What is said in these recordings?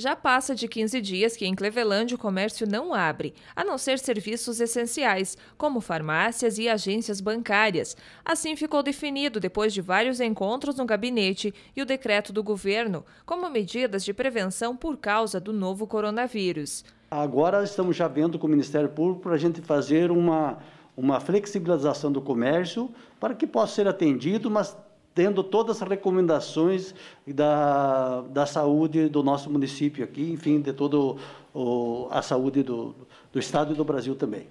Já passa de 15 dias que em Cleveland o comércio não abre, a não ser serviços essenciais, como farmácias e agências bancárias. Assim ficou definido depois de vários encontros no gabinete e o decreto do governo, como medidas de prevenção por causa do novo coronavírus. Agora estamos já vendo com o Ministério Público para a gente fazer uma, uma flexibilização do comércio para que possa ser atendido, mas tendo todas as recomendações da, da saúde do nosso município aqui, enfim, de toda a saúde do, do Estado e do Brasil também.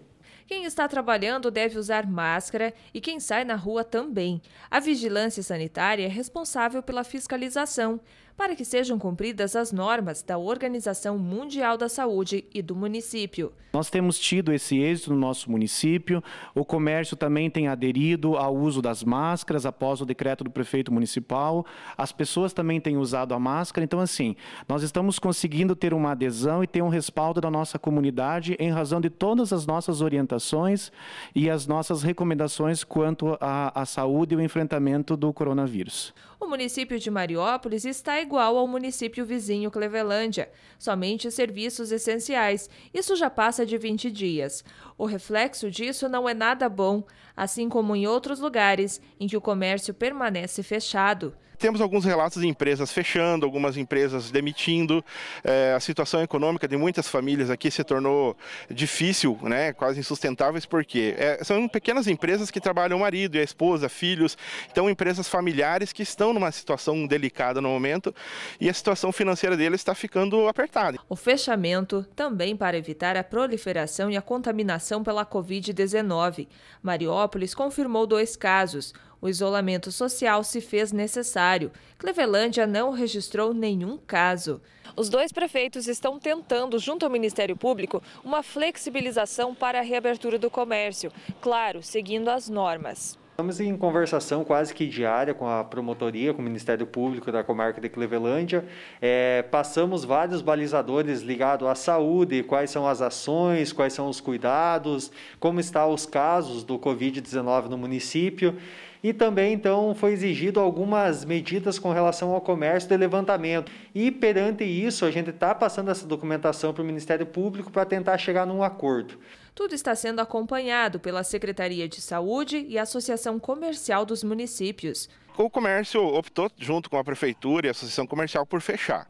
Quem está trabalhando deve usar máscara e quem sai na rua também. A vigilância sanitária é responsável pela fiscalização para que sejam cumpridas as normas da Organização Mundial da Saúde e do município. Nós temos tido esse êxito no nosso município, o comércio também tem aderido ao uso das máscaras após o decreto do prefeito municipal, as pessoas também têm usado a máscara, então assim, nós estamos conseguindo ter uma adesão e ter um respaldo da nossa comunidade em razão de todas as nossas orientações e as nossas recomendações quanto à, saúde e o enfrentamento do coronavírus. O município de Mariópolis está igual ao município vizinho Clevelândia, somente serviços essenciais. Isso já passa de 20 dias. O reflexo disso não é nada bom, assim como em outros lugares em que o comércio permanece fechado. Temos alguns relatos de empresas fechando, algumas empresas demitindo. É, a situação econômica de muitas famílias aqui se tornou difícil, né, quase insustentáveis, porque é, são pequenas empresas que trabalham o marido e a esposa, filhos, então empresas familiares que estão numa situação delicada no momento e a situação financeira deles está ficando apertada. O fechamento também para evitar a proliferação e a contaminação pela Covid-19. Mariópolis confirmou dois casos o isolamento social se fez necessário. Clevelândia não registrou nenhum caso. Os dois prefeitos estão tentando, junto ao Ministério Público, uma flexibilização para a reabertura do comércio, claro, seguindo as normas. Estamos em conversação quase que diária com a promotoria, com o Ministério Público da comarca de Clevelândia. É, passamos vários balizadores ligados à saúde, quais são as ações, quais são os cuidados, como estão os casos do Covid-19 no município. E também, então, foi exigido algumas medidas com relação ao comércio de levantamento. E perante isso, a gente está passando essa documentação para o Ministério Público para tentar chegar num acordo. Tudo está sendo acompanhado pela Secretaria de Saúde e Associação Comercial dos Municípios. O comércio optou, junto com a prefeitura e a associação comercial, por fechar.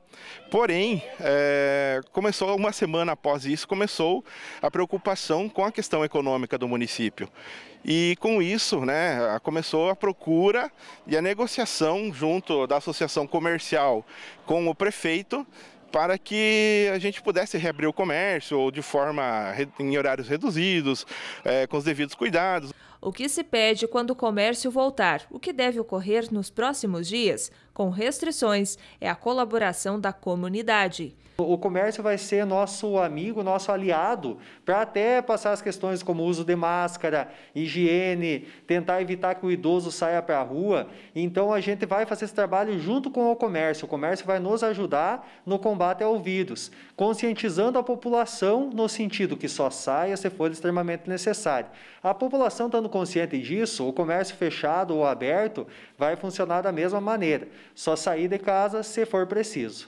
Porém, é, começou uma semana após isso, começou a preocupação com a questão econômica do município. E com isso, né, começou a procura e a negociação junto da associação comercial com o prefeito para que a gente pudesse reabrir o comércio ou de forma em horários reduzidos, é, com os devidos cuidados o que se pede quando o comércio voltar, o que deve ocorrer nos próximos dias, com restrições, é a colaboração da comunidade. O comércio vai ser nosso amigo, nosso aliado, para até passar as questões como uso de máscara, higiene, tentar evitar que o idoso saia para a rua. Então a gente vai fazer esse trabalho junto com o comércio. O comércio vai nos ajudar no combate ao vírus, conscientizando a população no sentido que só saia se for extremamente necessário. A população estando tá consciente disso, o comércio fechado ou aberto vai funcionar da mesma maneira, só sair de casa se for preciso.